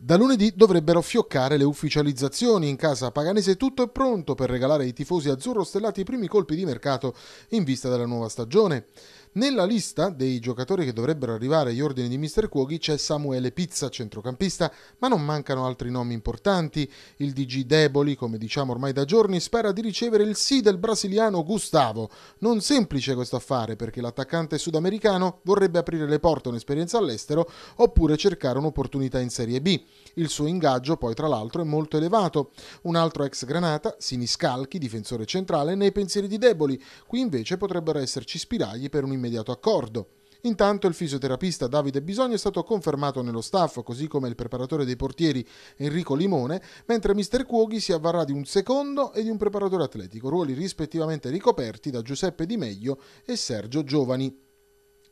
Da lunedì dovrebbero fioccare le ufficializzazioni in casa paganese, tutto è pronto per regalare ai tifosi azzurro stellati i primi colpi di mercato in vista della nuova stagione. Nella lista dei giocatori che dovrebbero arrivare agli ordini di Mr. Cuoghi c'è Samuele Pizza, centrocampista, ma non mancano altri nomi importanti. Il DG Deboli, come diciamo ormai da giorni, spera di ricevere il sì del brasiliano Gustavo. Non semplice questo affare perché l'attaccante sudamericano vorrebbe aprire le porte a un'esperienza all'estero oppure cercare un'opportunità in Serie B. Il suo ingaggio poi tra l'altro è molto elevato. Un altro ex Granata, Siniscalchi, difensore centrale, nei pensieri di Deboli. Qui invece potrebbero esserci spiragli per un immediato accordo. Intanto il fisioterapista Davide Bisogno è stato confermato nello staff, così come il preparatore dei portieri Enrico Limone, mentre Mr. Cuoghi si avvarrà di un secondo e di un preparatore atletico, ruoli rispettivamente ricoperti da Giuseppe Di Meglio e Sergio Giovani.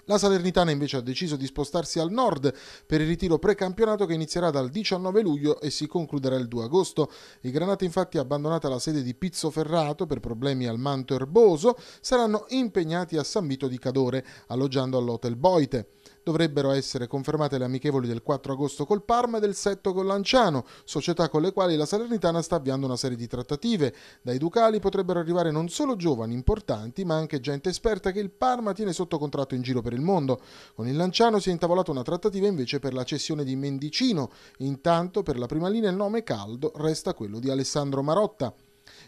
La Salernitana invece ha deciso di spostarsi al nord per il ritiro precampionato che inizierà dal 19 luglio e si concluderà il 2 agosto. I Granate infatti abbandonata la sede di Pizzoferrato per problemi al manto erboso saranno impegnati a San Vito di Cadore, alloggiando all'Hotel Boite dovrebbero essere confermate le amichevoli del 4 agosto col Parma e del 7 con Lanciano, società con le quali la Salernitana sta avviando una serie di trattative. Dai Ducali potrebbero arrivare non solo giovani importanti, ma anche gente esperta che il Parma tiene sotto contratto in giro per il mondo. Con il Lanciano si è intavolata una trattativa invece per la cessione di Mendicino. Intanto per la prima linea il nome caldo resta quello di Alessandro Marotta.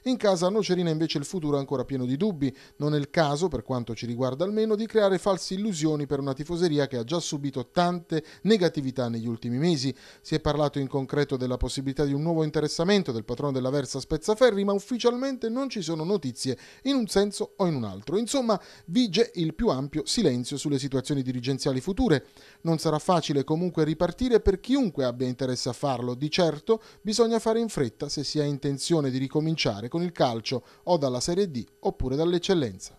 In casa a Nocerina invece il futuro è ancora pieno di dubbi, non è il caso, per quanto ci riguarda almeno, di creare false illusioni per una tifoseria che ha già subito tante negatività negli ultimi mesi. Si è parlato in concreto della possibilità di un nuovo interessamento del patrono della Versa Spezzaferri, ma ufficialmente non ci sono notizie in un senso o in un altro. Insomma, vige il più ampio silenzio sulle situazioni dirigenziali future. Non sarà facile comunque ripartire per chiunque abbia interesse a farlo, di certo bisogna fare in fretta se si ha intenzione di ricominciare con il calcio o dalla Serie D oppure dall'eccellenza.